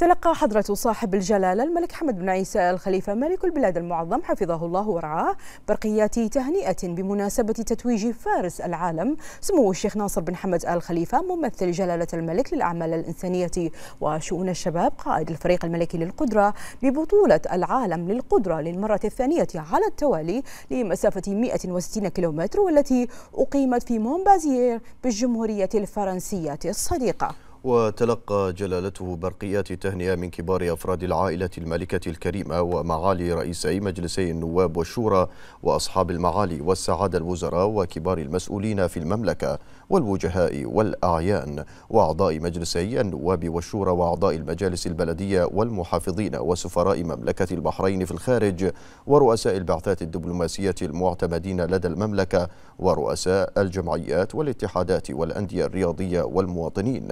تلقى حضرة صاحب الجلالة الملك حمد بن عيسى الخليفة ملك البلاد المعظم حفظه الله ورعاه برقيات تهنئة بمناسبة تتويج فارس العالم سمو الشيخ ناصر بن حمد آل خليفة ممثل جلالة الملك للأعمال الإنسانية وشؤون الشباب قائد الفريق الملكي للقدرة ببطولة العالم للقدرة للمرة الثانية على التوالي لمسافة 160 كيلومتر والتي أقيمت في مونبازير بالجمهورية الفرنسية الصديقة وتلقى جلالته برقيات تهنئة من كبار أفراد العائلة المالكة الكريمة ومعالي رئيسي مجلسي النواب والشورى وأصحاب المعالي والسعادة الوزراء وكبار المسؤولين في المملكة والوجهاء والأعيان وأعضاء مجلسي النواب والشورى وأعضاء المجالس البلدية والمحافظين وسفراء مملكة البحرين في الخارج ورؤساء البعثات الدبلوماسية المعتمدين لدى المملكة ورؤساء الجمعيات والاتحادات والأندية الرياضية والمواطنين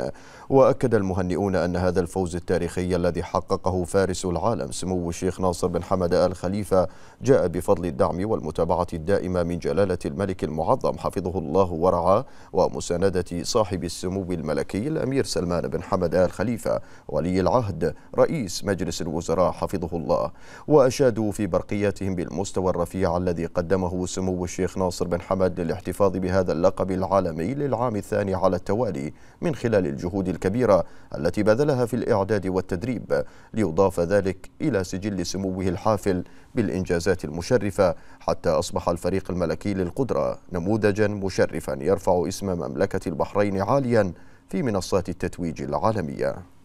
وأكد المهنئون أن هذا الفوز التاريخي الذي حققه فارس العالم سمو الشيخ ناصر بن حمد آل خليفة جاء بفضل الدعم والمتابعة الدائمة من جلالة الملك المعظم حفظه الله ورعاه ومساندة صاحب السمو الملكي الأمير سلمان بن حمد آل خليفة ولي العهد رئيس مجلس الوزراء حفظه الله وأشادوا في برقياتهم بالمستوى الرفيع الذي قدمه سمو الشيخ ناصر بن حمد للاحتفاظ بهذا اللقب العالمي للعام الثاني على التوالي من خلال الجهود الكبيرة التي بذلها في الإعداد والتدريب ليضاف ذلك إلى سجل سموه الحافل بالإنجازات المشرفة حتى أصبح الفريق الملكي للقدرة نموذجا مشرفا يرفع اسم مملكة البحرين عاليا في منصات التتويج العالمية